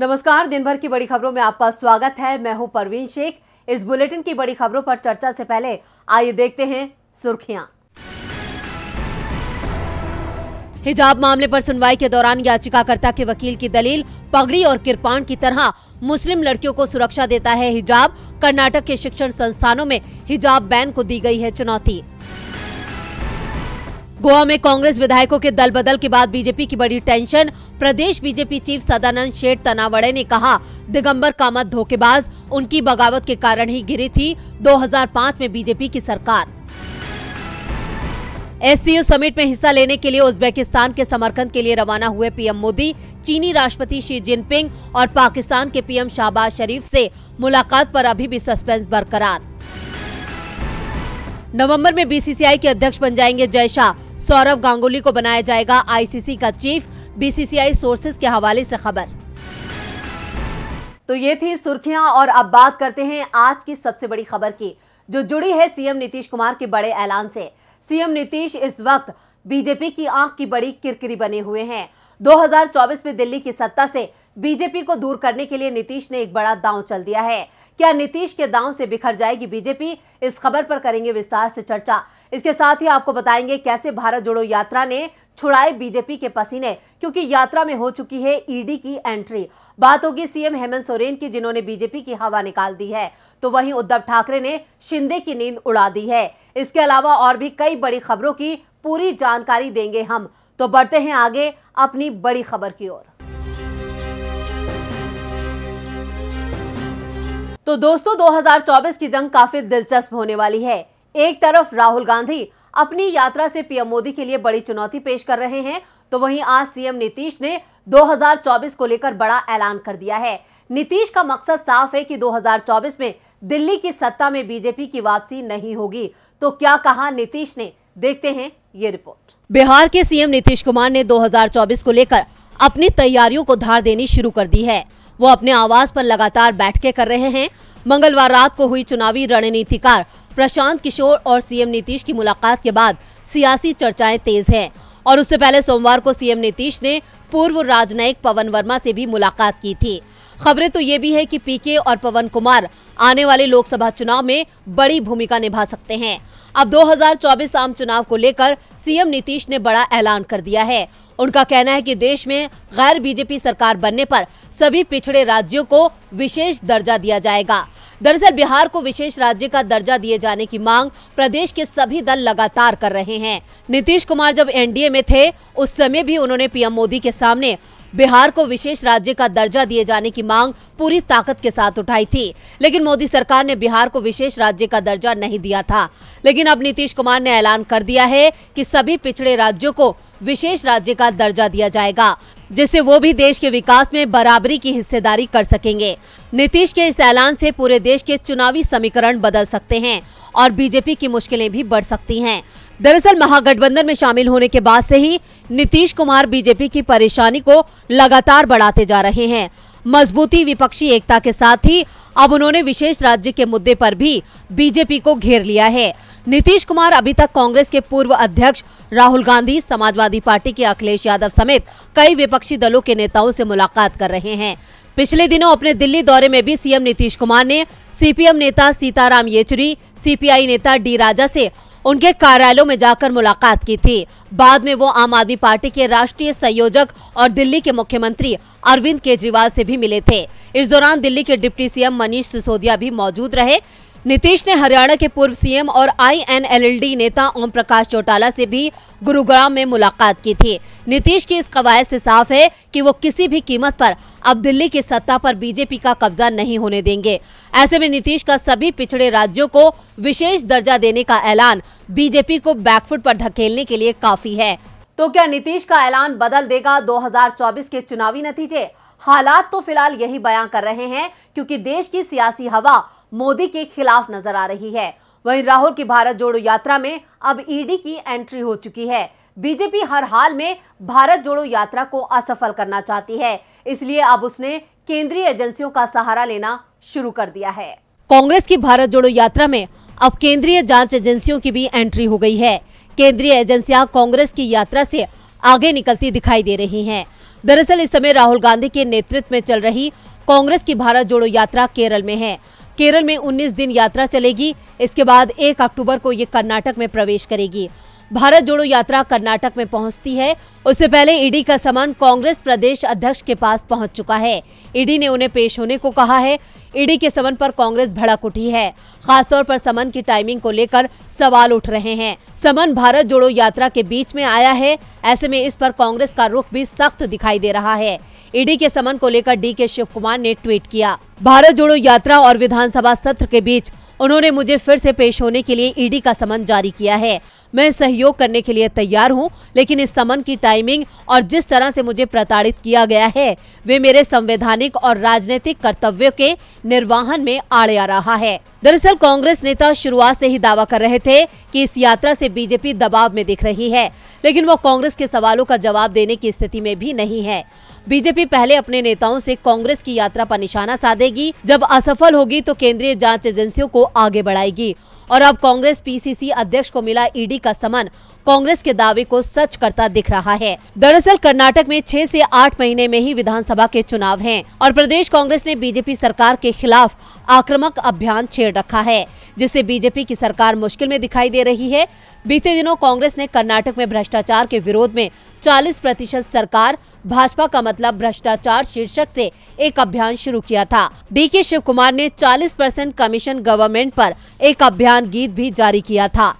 नमस्कार दिन भर की बड़ी खबरों में आपका स्वागत है मैं हूं परवीन शेख इस बुलेटिन की बड़ी खबरों पर चर्चा से पहले आइए देखते हैं सुर्खियां हिजाब मामले पर सुनवाई के दौरान याचिकाकर्ता के वकील की दलील पगड़ी और किरपाण की तरह मुस्लिम लड़कियों को सुरक्षा देता है हिजाब कर्नाटक के शिक्षण संस्थानों में हिजाब बैन को दी गई है चुनौती गोवा में कांग्रेस विधायकों के दल बदल के बाद बीजेपी की बड़ी टेंशन प्रदेश बीजेपी चीफ सदानंद शेठ तनावड़े ने कहा दिगंबर कामत धोखेबाज उनकी बगावत के कारण ही गिरी थी 2005 में बीजेपी की सरकार एस समिट में हिस्सा लेने के लिए उज्बेकिस्तान के समर्थन के लिए रवाना हुए पीएम मोदी चीनी राष्ट्रपति शी जिनपिंग और पाकिस्तान के पीएम शाहबाज शरीफ से मुलाकात पर अभी भी सस्पेंस बरकरार नवंबर में बीसीसीआई के अध्यक्ष बन जाएंगे जय शाह सौरव गांगुली को बनाया जाएगा आईसीसी का चीफ बीसीसीआई सोर्सेज के हवाले से खबर तो ये थी सुर्खियां और अब बात करते हैं आज की सबसे बड़ी खबर की जो जुड़ी है सीएम नीतीश कुमार के बड़े ऐलान से सीएम नीतीश इस वक्त बीजेपी की आंख की बड़ी किरकिरी बने हुए हैं 2024 में दिल्ली की सत्ता से बीजेपी को दूर करने के लिए नीतीश ने एक बड़ा दांव चल दिया है क्या नीतीश के दांव से बिखर जाएगी बीजेपी इस खबर पर करेंगे विस्तार से चर्चा इसके साथ ही आपको बताएंगे कैसे भारत जोड़ो यात्रा ने छुड़ाए बीजेपी के पसीने क्योंकि यात्रा में हो चुकी है ईडी की एंट्री बात होगी सीएम हेमंत सोरेन की जिन्होंने बीजेपी की हवा निकाल दी है तो वहीं उद्धव ठाकरे ने शिंदे की नींद उड़ा दी है इसके अलावा और भी कई बड़ी खबरों की पूरी जानकारी देंगे हम तो बढ़ते हैं आगे अपनी बड़ी खबर की ओर तो दोस्तों 2024 की जंग काफी दिलचस्प होने वाली है एक तरफ राहुल गांधी अपनी यात्रा से पीएम मोदी के लिए बड़ी चुनौती पेश कर रहे हैं तो वहीं आज सीएम नीतीश ने 2024 को लेकर बड़ा ऐलान कर दिया है नीतीश का मकसद साफ है कि 2024 में दिल्ली की सत्ता में बीजेपी की वापसी नहीं होगी तो क्या कहा नीतीश ने देखते हैं ये रिपोर्ट बिहार के सीएम नीतीश कुमार ने 2024 को लेकर अपनी तैयारियों को धार देनी शुरू कर दी है वो अपने आवास पर लगातार बैठकें कर रहे हैं मंगलवार रात को हुई चुनावी रणनीतिकार प्रशांत किशोर और सीएम नीतीश की मुलाकात के बाद सियासी चर्चाएं तेज है और उससे पहले सोमवार को सीएम नीतीश ने पूर्व राजनयिक पवन वर्मा से भी मुलाकात की थी खबरें तो ये भी है कि पीके और पवन कुमार आने वाले लोकसभा चुनाव में बड़ी भूमिका निभा सकते हैं अब 2024 आम चुनाव को लेकर सीएम नीतीश ने बड़ा ऐलान कर दिया है उनका कहना है कि देश में गैर बीजेपी सरकार बनने पर सभी पिछड़े राज्यों को विशेष दर्जा दिया जाएगा दरअसल बिहार को विशेष राज्य का दर्जा दिए जाने की मांग प्रदेश के सभी दल लगातार कर रहे हैं नीतीश कुमार जब एनडीए में थे उस समय भी उन्होंने पीएम मोदी के सामने बिहार को विशेष राज्य का दर्जा दिए जाने की मांग पूरी ताकत के साथ उठाई थी लेकिन मोदी सरकार ने बिहार को विशेष राज्य का दर्जा नहीं दिया था लेकिन अब नीतीश कुमार ने ऐलान कर दिया है कि सभी पिछड़े राज्यों को विशेष राज्य का दर्जा दिया जाएगा जिससे वो भी देश के विकास में बराबरी की हिस्सेदारी कर सकेंगे नीतीश के इस ऐलान से पूरे देश के चुनावी समीकरण बदल सकते हैं और बीजेपी की मुश्किलें भी बढ़ सकती हैं दरअसल महागठबंधन में शामिल होने के बाद से ही नीतीश कुमार बीजेपी की परेशानी को लगातार बढ़ाते जा रहे हैं मजबूती विपक्षी एकता के साथ ही अब उन्होंने विशेष राज्य के मुद्दे पर भी बीजेपी को घेर लिया है नीतीश कुमार अभी तक कांग्रेस के पूर्व अध्यक्ष राहुल गांधी समाजवादी पार्टी के अखिलेश यादव समेत कई विपक्षी दलों के नेताओं से मुलाकात कर रहे हैं पिछले दिनों अपने दिल्ली दौरे में भी सीएम नीतीश कुमार ने सीपीएम नेता सीताराम येचुरी सीपीआई नेता डी राजा से उनके कार्यालयों में जाकर मुलाकात की थी बाद में वो आम आदमी पार्टी के राष्ट्रीय संयोजक और दिल्ली के मुख्यमंत्री अरविंद केजरीवाल से भी मिले थे इस दौरान दिल्ली के डिप्टी सीएम मनीष सिसोदिया भी मौजूद रहे नीतीश ने हरियाणा के पूर्व सीएम और आईएनएलएलडी नेता ओम प्रकाश चौटाला से भी गुरुग्राम में मुलाकात की थी नीतीश की इस कवायद से साफ है कि वो किसी भी कीमत पर अब दिल्ली की सत्ता पर बीजेपी का कब्जा नहीं होने देंगे ऐसे में नीतीश का सभी पिछड़े राज्यों को विशेष दर्जा देने का ऐलान बीजेपी को बैकफुट पर धकेलने के लिए काफी है तो क्या नीतीश का ऐलान बदल देगा दो के चुनावी नतीजे हालात तो फिलहाल यही बयां कर रहे हैं क्योंकि देश की सियासी हवा मोदी के खिलाफ नजर आ रही है वहीं राहुल की भारत जोड़ो यात्रा में अब ईडी की एंट्री हो चुकी है बीजेपी हर हाल में भारत जोड़ो यात्रा को असफल करना चाहती है इसलिए अब उसने केंद्रीय एजेंसियों का सहारा लेना शुरू कर दिया है कांग्रेस की भारत जोड़ो यात्रा में अब केंद्रीय जांच एजेंसियों की भी एंट्री हो गई है केंद्रीय एजेंसियां कांग्रेस की यात्रा से आगे निकलती दिखाई दे रही हैं। दरअसल इस समय राहुल गांधी के नेतृत्व में चल रही कांग्रेस की भारत जोड़ो यात्रा केरल में है केरल में 19 दिन यात्रा चलेगी इसके बाद 1 अक्टूबर को ये कर्नाटक में प्रवेश करेगी भारत जोड़ो यात्रा कर्नाटक में पहुंचती है उससे पहले ईडी का समान कांग्रेस प्रदेश अध्यक्ष के पास पहुंच चुका है ईडी ने उन्हें पेश होने को कहा है ईडी के समन पर कांग्रेस भड़क उठी है खासतौर पर समन की टाइमिंग को लेकर सवाल उठ रहे हैं समन भारत जोड़ो यात्रा के बीच में आया है ऐसे में इस पर कांग्रेस का रुख भी सख्त दिखाई दे रहा है ईडी के समन को लेकर डी के शिव कुमार ने ट्वीट किया भारत जोड़ो यात्रा और विधानसभा सत्र के बीच उन्होंने मुझे फिर से पेश होने के लिए ईडी का समन जारी किया है मैं सहयोग करने के लिए तैयार हूं, लेकिन इस समन की टाइमिंग और जिस तरह से मुझे प्रताड़ित किया गया है वे मेरे संवैधानिक और राजनीतिक कर्तव्यों के निर्वाहन में आड़े आ रहा है दरअसल कांग्रेस नेता शुरुआत से ही दावा कर रहे थे कि इस यात्रा से बीजेपी दबाव में दिख रही है लेकिन वो कांग्रेस के सवालों का जवाब देने की स्थिति में भी नहीं है बीजेपी पहले अपने नेताओं से कांग्रेस की यात्रा पर निशाना साधेगी जब असफल होगी तो केंद्रीय जांच एजेंसियों को आगे बढ़ाएगी और अब कांग्रेस पीसीसी अध्यक्ष को मिला ईडी का समन कांग्रेस के दावे को सच करता दिख रहा है दरअसल कर्नाटक में छह से आठ महीने में ही विधानसभा के चुनाव हैं और प्रदेश कांग्रेस ने बीजेपी सरकार के खिलाफ आक्रामक अभियान छेड़ रखा है जिससे बीजेपी की सरकार मुश्किल में दिखाई दे रही है बीते दिनों कांग्रेस ने कर्नाटक में भ्रष्टाचार के विरोध में 40 प्रतिशत सरकार भाजपा का मतलब भ्रष्टाचार शीर्षक से एक अभियान शुरू किया था डी के शिव कुमार ने 40 परसेंट कमीशन गवर्नमेंट पर एक अभियान गीत भी जारी किया था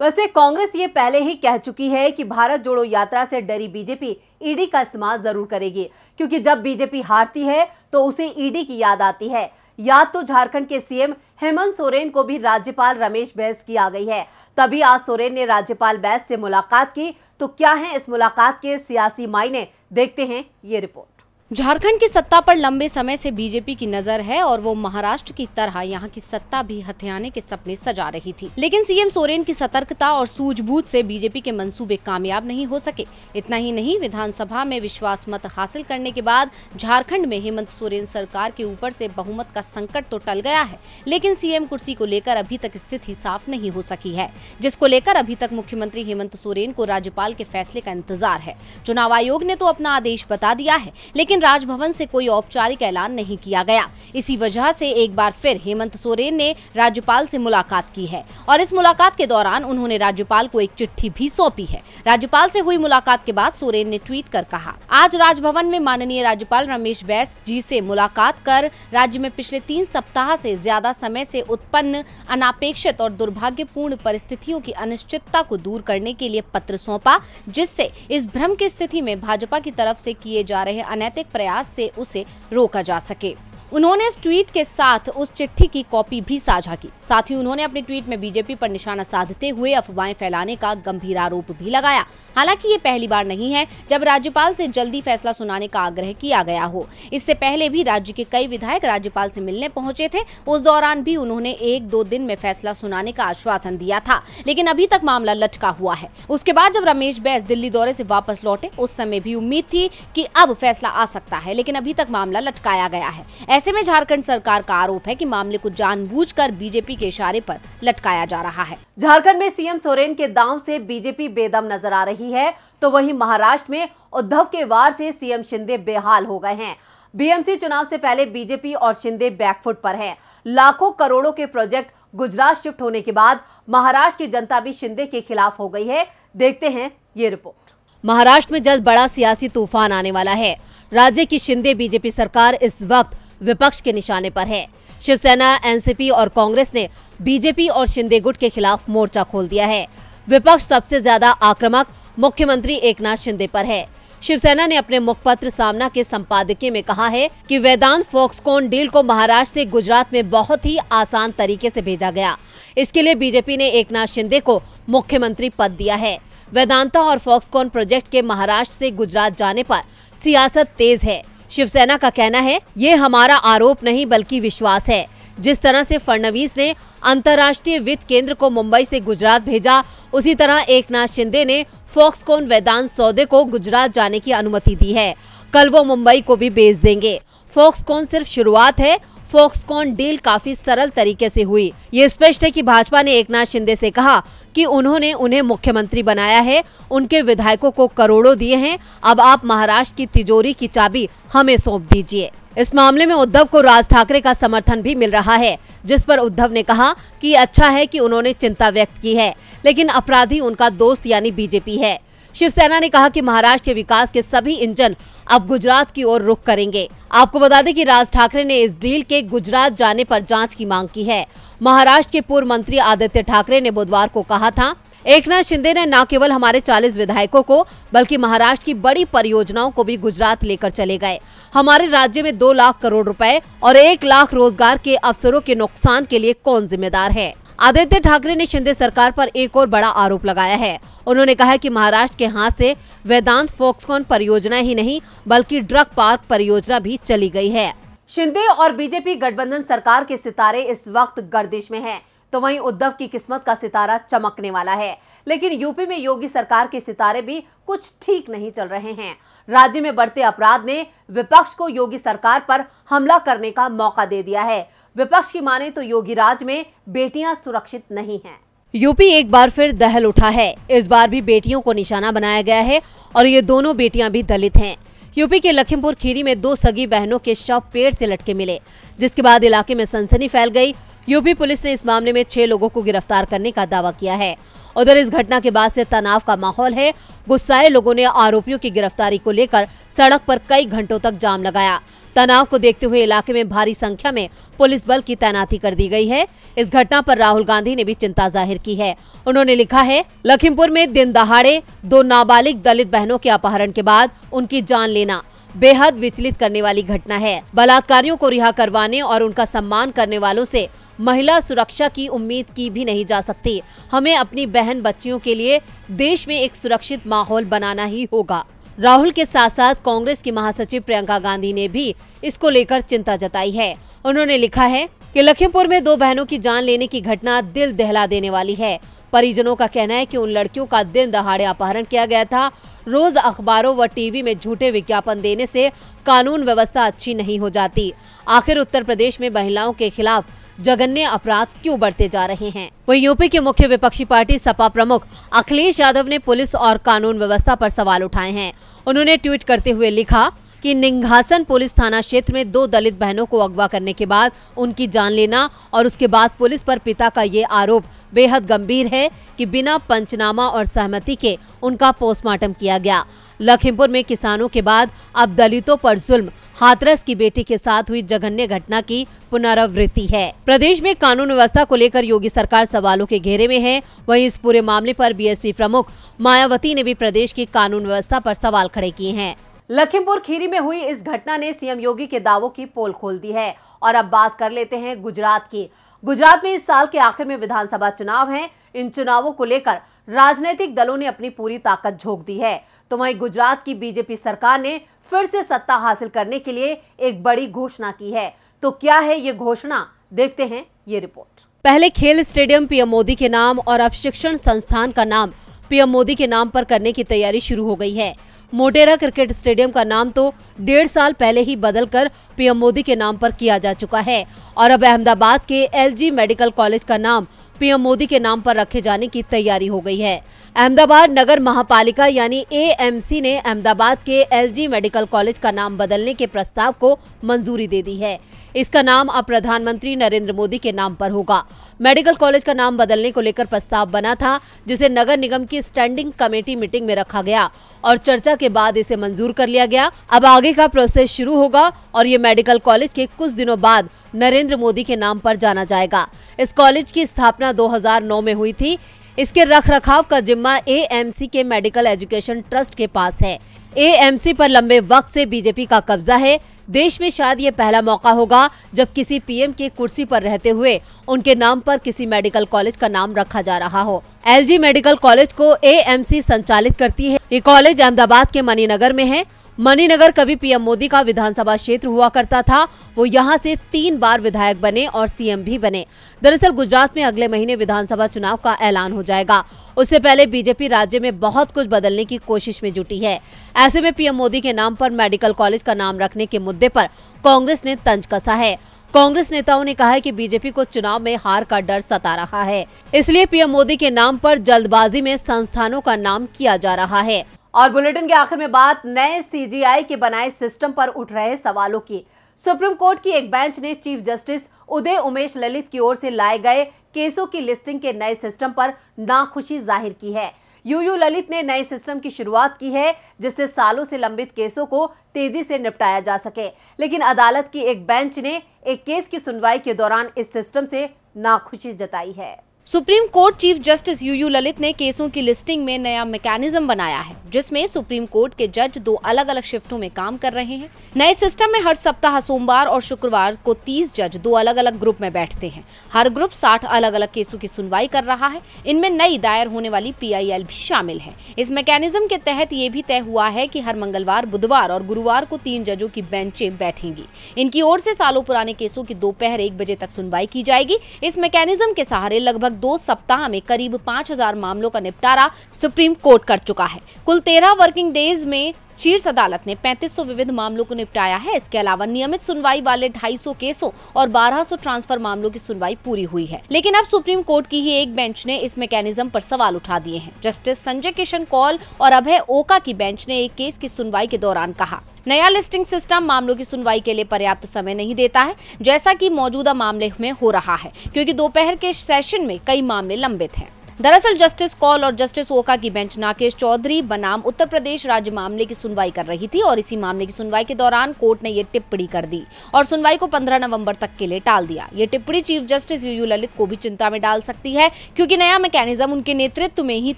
वैसे कांग्रेस ये पहले ही कह चुकी है कि भारत जोड़ो यात्रा से डरी बीजेपी ईडी का इस्तेमाल जरूर करेगी क्योंकि जब बीजेपी हारती है तो उसे ईडी की याद आती है याद तो झारखंड के सीएम हेमंत सोरेन को भी राज्यपाल रमेश बैस की आ गई है तभी आज सोरेन ने राज्यपाल बैस से मुलाकात की तो क्या है इस मुलाकात के सियासी मायने देखते हैं ये रिपोर्ट झारखंड की सत्ता पर लंबे समय से बीजेपी की नजर है और वो महाराष्ट्र की तरह यहाँ की सत्ता भी हथियाने के सपने सजा रही थी लेकिन सीएम सोरेन की सतर्कता और सूझबूझ से बीजेपी के मंसूबे कामयाब नहीं हो सके इतना ही नहीं विधानसभा में विश्वास मत हासिल करने के बाद झारखंड में हेमंत सोरेन सरकार के ऊपर ऐसी बहुमत का संकट तो टल गया है लेकिन सीएम कुर्सी को लेकर अभी तक स्थिति साफ नहीं हो सकी है जिसको लेकर अभी तक मुख्यमंत्री हेमंत सोरेन को राज्यपाल के फैसले का इंतजार है चुनाव आयोग ने तो अपना आदेश बता दिया है लेकिन लेकिन राजभवन से कोई औपचारिक ऐलान नहीं किया गया इसी वजह से एक बार फिर हेमंत सोरेन ने राज्यपाल से मुलाकात की है और इस मुलाकात के दौरान उन्होंने राज्यपाल को एक चिट्ठी भी सौंपी है राज्यपाल से हुई मुलाकात के बाद सोरेन ने ट्वीट कर कहा आज राजभवन में माननीय राज्यपाल रमेश बैस जी से मुलाकात कर राज्य में पिछले तीन सप्ताह से ज्यादा समय से उत्पन्न अनापेक्षित और दुर्भाग्यपूर्ण परिस्थितियों की अनिश्चितता को दूर करने के लिए पत्र सौंपा जिससे इस भ्रम की स्थिति में भाजपा की तरफ से किए जा रहे अनैतिक प्रयास से उसे रोका जा सके उन्होंने इस ट्वीट के साथ उस चिट्ठी की कॉपी भी साझा की साथ ही उन्होंने अपने ट्वीट में बीजेपी पर निशाना साधते हुए अफवाहें फैलाने का गंभीर आरोप भी लगाया हालांकि ये पहली बार नहीं है जब राज्यपाल से जल्दी फैसला सुनाने का आग्रह किया गया हो इससे पहले भी राज्य के कई विधायक राज्यपाल से मिलने पहुंचे थे उस दौरान भी उन्होंने एक दो दिन में फैसला सुनाने का आश्वासन दिया था लेकिन अभी तक मामला लटका हुआ है उसके बाद जब रमेश बैस दिल्ली दौरे से वापस लौटे उस समय भी उम्मीद थी की अब फैसला आ सकता है लेकिन अभी तक मामला लटकाया गया है ऐसे में झारखंड सरकार का आरोप है कि मामले को जानबूझकर बीजेपी के इशारे पर लटकाया जा रहा है झारखंड में सीएम सोरेन के दांव से बीजेपी बेदम नजर आ रही है तो वहीं महाराष्ट्र में उद्धव के वार से सीएम शिंदे बेहाल हो गए हैं बीएमसी चुनाव से पहले बीजेपी और शिंदे बैकफुट पर है लाखों करोड़ों के प्रोजेक्ट गुजरात शिफ्ट होने के बाद महाराष्ट्र की जनता भी शिंदे के खिलाफ हो गई है देखते हैं ये रिपोर्ट महाराष्ट्र में जल्द बड़ा सियासी तूफान आने वाला है राज्य की शिंदे बीजेपी सरकार इस वक्त विपक्ष के निशाने पर है शिवसेना एनसीपी और कांग्रेस ने बीजेपी और शिंदे गुट के खिलाफ मोर्चा खोल दिया है विपक्ष सबसे ज्यादा आक्रामक मुख्यमंत्री एकनाथ शिंदे पर है शिवसेना ने अपने मुखपत्र सामना के संपादकीय में कहा है कि वेदांत फोक्सकॉन डील को महाराष्ट्र से गुजरात में बहुत ही आसान तरीके से भेजा गया इसके लिए बीजेपी ने एकनाथ शिंदे को मुख्यमंत्री पद दिया है वेदांता और फॉक्सकॉन प्रोजेक्ट के महाराष्ट्र से गुजरात जाने पर सियासत तेज है शिवसेना का कहना है ये हमारा आरोप नहीं बल्कि विश्वास है जिस तरह से फडणवीस ने अंतर्राष्ट्रीय वित्त केंद्र को मुंबई से गुजरात भेजा उसी तरह एकनाथ शिंदे ने फॉक्सकॉन वेदांत सौदे को गुजरात जाने की अनुमति दी है कल वो मुंबई को भी बेच देंगे फॉक्सकॉन सिर्फ शुरुआत है फोक्सकॉन डील काफी सरल तरीके से हुई ये स्पष्ट है कि भाजपा ने एकनाथ शिंदे से कहा कि उन्होंने उन्हें मुख्यमंत्री बनाया है उनके विधायकों को करोड़ों दिए हैं अब आप महाराष्ट्र की तिजोरी की चाबी हमें सौंप दीजिए इस मामले में उद्धव को राज ठाकरे का समर्थन भी मिल रहा है जिस पर उद्धव ने कहा कि अच्छा है कि उन्होंने चिंता व्यक्त की है लेकिन अपराधी उनका दोस्त यानी बीजेपी है शिवसेना ने कहा कि महाराष्ट्र के विकास के सभी इंजन अब गुजरात की ओर रुख करेंगे आपको बता दें कि राज ठाकरे ने इस डील के गुजरात जाने पर जांच की मांग की है महाराष्ट्र के पूर्व मंत्री आदित्य ठाकरे ने बुधवार को कहा था एकनाथ शिंदे ने न केवल हमारे 40 विधायकों को बल्कि महाराष्ट्र की बड़ी परियोजनाओं को भी गुजरात लेकर चले गए हमारे राज्य में दो लाख करोड़ रुपए और एक लाख रोजगार के अवसरों के नुकसान के लिए कौन जिम्मेदार है आदित्य ठाकरे ने शिंदे सरकार पर एक और बड़ा आरोप लगाया है उन्होंने कहा कि महाराष्ट्र के हाथ से वेदांत फोक्सकॉन परियोजना ही नहीं बल्कि ड्रग पार्क परियोजना भी चली गई है शिंदे और बीजेपी गठबंधन सरकार के सितारे इस वक्त गर्दिश में है तो वहीं उद्धव की किस्मत का सितारा चमकने वाला है लेकिन यूपी में योगी सरकार के सितारे भी कुछ ठीक नहीं चल रहे हैं राज्य में बढ़ते अपराध ने विपक्ष को योगी सरकार पर हमला करने का मौका दे दिया है विपक्ष की माने तो योगीराज में बेटियां सुरक्षित नहीं हैं। यूपी एक बार फिर दहल उठा है इस बार भी बेटियों को निशाना बनाया गया है और ये दोनों बेटियां भी दलित हैं यूपी के लखीमपुर खीरी में दो सगी बहनों के शव पेड़ से लटके मिले जिसके बाद इलाके में सनसनी फैल गई यूपी पुलिस ने इस मामले में छह लोगों को गिरफ्तार करने का दावा किया है उधर इस घटना के बाद से तनाव का माहौल है गुस्साए लोगों ने आरोपियों की गिरफ्तारी को लेकर सड़क पर कई घंटों तक जाम लगाया तनाव को देखते हुए इलाके में भारी संख्या में पुलिस बल की तैनाती कर दी गई है इस घटना पर राहुल गांधी ने भी चिंता जाहिर की है उन्होंने लिखा है लखीमपुर में दिन दहाड़े दो नाबालिग दलित बहनों के अपहरण के बाद उनकी जान लेना बेहद विचलित करने वाली घटना है बलात्कारियों को रिहा करवाने और उनका सम्मान करने वालों से महिला सुरक्षा की उम्मीद की भी नहीं जा सकती हमें अपनी बहन बच्चियों के लिए देश में एक सुरक्षित माहौल बनाना ही होगा राहुल के साथ साथ कांग्रेस की महासचिव प्रियंका गांधी ने भी इसको लेकर चिंता जताई है उन्होंने लिखा है कि लखीमपुर में दो बहनों की जान लेने की घटना दिल दहला देने वाली है परिजनों का कहना है कि उन लड़कियों का दिन दहाड़े अपहरण किया गया था रोज अखबारों व टीवी में झूठे विज्ञापन देने से कानून व्यवस्था अच्छी नहीं हो जाती आखिर उत्तर प्रदेश में महिलाओं के खिलाफ जघन्य अपराध क्यों बढ़ते जा रहे हैं वहीं यूपी के मुख्य विपक्षी पार्टी सपा प्रमुख अखिलेश यादव ने पुलिस और कानून व्यवस्था पर सवाल उठाए हैं उन्होंने ट्वीट करते हुए लिखा कि निंघासन पुलिस थाना क्षेत्र में दो दलित बहनों को अगवा करने के बाद उनकी जान लेना और उसके बाद पुलिस पर पिता का ये आरोप बेहद गंभीर है कि बिना पंचनामा और सहमति के उनका पोस्टमार्टम किया गया लखीमपुर में किसानों के बाद अब दलितों पर जुल्म हाथरस की बेटी के साथ हुई जघन्य घटना की पुनरावृत्ति है प्रदेश में कानून व्यवस्था को लेकर योगी सरकार सवालों के घेरे में है वहीं इस पूरे मामले पर बीएसपी प्रमुख मायावती ने भी प्रदेश की कानून व्यवस्था पर सवाल खड़े किए हैं लखीमपुर खीरी में हुई इस घटना ने सीएम योगी के दावों की पोल खोल दी है और अब बात कर लेते हैं गुजरात की गुजरात में इस साल के आखिर में विधानसभा चुनाव हैं इन चुनावों को लेकर राजनीतिक दलों ने अपनी पूरी ताकत झोंक दी है तो वहीं गुजरात की बीजेपी सरकार ने फिर से सत्ता हासिल करने के लिए एक बड़ी घोषणा की है तो क्या है ये घोषणा देखते हैं ये रिपोर्ट पहले खेल स्टेडियम पीएम मोदी के नाम और अब शिक्षण संस्थान का नाम पीएम मोदी के नाम पर करने की तैयारी शुरू हो गई है मोटेरा क्रिकेट स्टेडियम का नाम तो डेढ़ साल पहले ही बदलकर पीएम मोदी के नाम पर किया जा चुका है और अब अहमदाबाद के एलजी मेडिकल कॉलेज का नाम पीएम मोदी के नाम पर रखे जाने की तैयारी हो गई है अहमदाबाद नगर महापालिका यानी एएमसी ने अहमदाबाद के एलजी मेडिकल कॉलेज का नाम बदलने के प्रस्ताव को मंजूरी दे दी है इसका नाम अब प्रधानमंत्री नरेंद्र मोदी के नाम पर होगा मेडिकल कॉलेज का नाम बदलने को लेकर प्रस्ताव बना था जिसे नगर निगम की स्टैंडिंग कमेटी मीटिंग में रखा गया और चर्चा के बाद इसे मंजूर कर लिया गया अब आगे का प्रोसेस शुरू होगा और ये मेडिकल कॉलेज के कुछ दिनों बाद नरेंद्र मोदी के नाम पर जाना जाएगा इस कॉलेज की स्थापना 2009 में हुई थी इसके रख रखाव का जिम्मा एएमसी के मेडिकल एजुकेशन ट्रस्ट के पास है एएमसी पर लंबे वक्त से बीजेपी का कब्जा है देश में शायद ये पहला मौका होगा जब किसी पीएम के कुर्सी पर रहते हुए उनके नाम पर किसी मेडिकल कॉलेज का नाम रखा जा रहा हो एलजी मेडिकल कॉलेज को एएमसी संचालित करती है ये कॉलेज अहमदाबाद के मणिनगर में है मणिनगर कभी पीएम मोदी का विधानसभा क्षेत्र हुआ करता था वो यहाँ से तीन बार विधायक बने और सीएम भी बने दरअसल गुजरात में अगले महीने विधानसभा चुनाव का ऐलान हो जाएगा उससे पहले बीजेपी राज्य में बहुत कुछ बदलने की कोशिश में जुटी है ऐसे में पीएम मोदी के नाम पर मेडिकल कॉलेज का नाम रखने के मुद्दे पर कांग्रेस ने तंज कसा है कांग्रेस नेताओं ने कहा है कि बीजेपी को चुनाव में हार का डर सता रहा है इसलिए पीएम मोदी के नाम पर जल्दबाजी में संस्थानों का नाम किया जा रहा है और बुलेटिन के आखिर में बात नए सीजीआई के बनाए सिस्टम पर उठ रहे सवालों की सुप्रीम कोर्ट की एक बेंच ने चीफ जस्टिस उदय उमेश ललित की ओर से लाए गए केसों की लिस्टिंग के नए सिस्टम पर नाखुशी जाहिर की है यूयू ललित ने नए सिस्टम की शुरुआत की है जिससे सालों से लंबित केसों को तेजी से निपटाया जा सके लेकिन अदालत की एक बेंच ने एक केस की सुनवाई के दौरान इस सिस्टम से नाखुशी जताई है supreme court chief justice U U Lalit ने केसों की लिस्टिंग में नया मैकेनिज्म बनाया है जिसमें सुप्रीम कोर्ट के जज दो अलग अलग शिफ्टों में काम कर रहे हैं नए सिस्टम में हर सप्ताह सोमवार और शुक्रवार को 30 जज दो अलग अलग ग्रुप में बैठते हैं हर ग्रुप 60 अलग अलग केसों की सुनवाई कर रहा है इनमें नई दायर होने वाली पी भी शामिल है इस मैकेनिज्म के तहत ये भी तय हुआ है की हर मंगलवार बुधवार और गुरुवार को तीन जजों की बेंचे बैठेंगी इनकी ओर से सालों पुराने केसों की दोपहर एक बजे तक सुनवाई की जाएगी इस मैकेनिज्म के सहारे लगभग दो सप्ताह में करीब 5000 मामलों का निपटारा सुप्रीम कोर्ट कर चुका है कुल 13 वर्किंग डेज में शीर्ष अदालत ने 3500 विविध मामलों को निपटाया है इसके अलावा नियमित सुनवाई वाले 250 केसों और 1200 ट्रांसफर मामलों की सुनवाई पूरी हुई है लेकिन अब सुप्रीम कोर्ट की ही एक बेंच ने इस मैकेनिज्म पर सवाल उठा दिए हैं जस्टिस संजय किशन कौल और अभय ओका की बेंच ने एक केस की सुनवाई के दौरान कहा नया लिस्टिंग सिस्टम मामलों की सुनवाई के लिए पर्याप्त समय नहीं देता है जैसा की मौजूदा मामले में हो रहा है क्यूँकी दोपहर के सेशन में कई मामले लंबित हैं दरअसल जस्टिस कौल और जस्टिस ओका की बेंच नाकेश चौधरी बनाम उत्तर प्रदेश राज्य मामले की सुनवाई कर रही थी और इसी मामले की सुनवाई के दौरान कोर्ट ने यह टिप्पणी कर दी और सुनवाई को 15 नवंबर तक के लिए टाल दिया ये टिप्पणी चीफ जस्टिस यू ललित को भी चिंता में डाल सकती है क्योंकि नया मैकेनिज्म उनके नेतृत्व में ही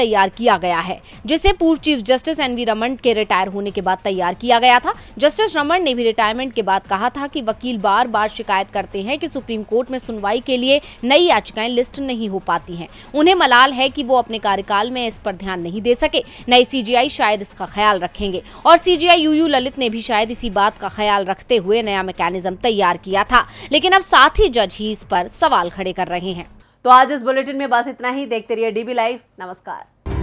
तैयार किया गया है जिसे पूर्व chief justice N V Raman के रिटायर होने के बाद तैयार किया गया था जस्टिस रमन ने भी रिटायरमेंट के बाद कहा था कि वकील बार बार शिकायत करते हैं कि सुप्रीम कोर्ट में सुनवाई के लिए नई याचिकाएं लिस्ट नहीं हो पाती है उन्हें मला सवाल है कि वो अपने कार्यकाल में इस पर ध्यान नहीं दे सके नए सीजीआई शायद इसका ख्याल रखेंगे और सीजीआई यूयू ललित ने भी शायद इसी बात का ख्याल रखते हुए नया मैकेनिज्म तैयार किया था लेकिन अब साथ ही जज ही इस पर सवाल खड़े कर रहे हैं तो आज इस बुलेटिन में बस इतना ही देखते रहिए डीबी लाइव नमस्कार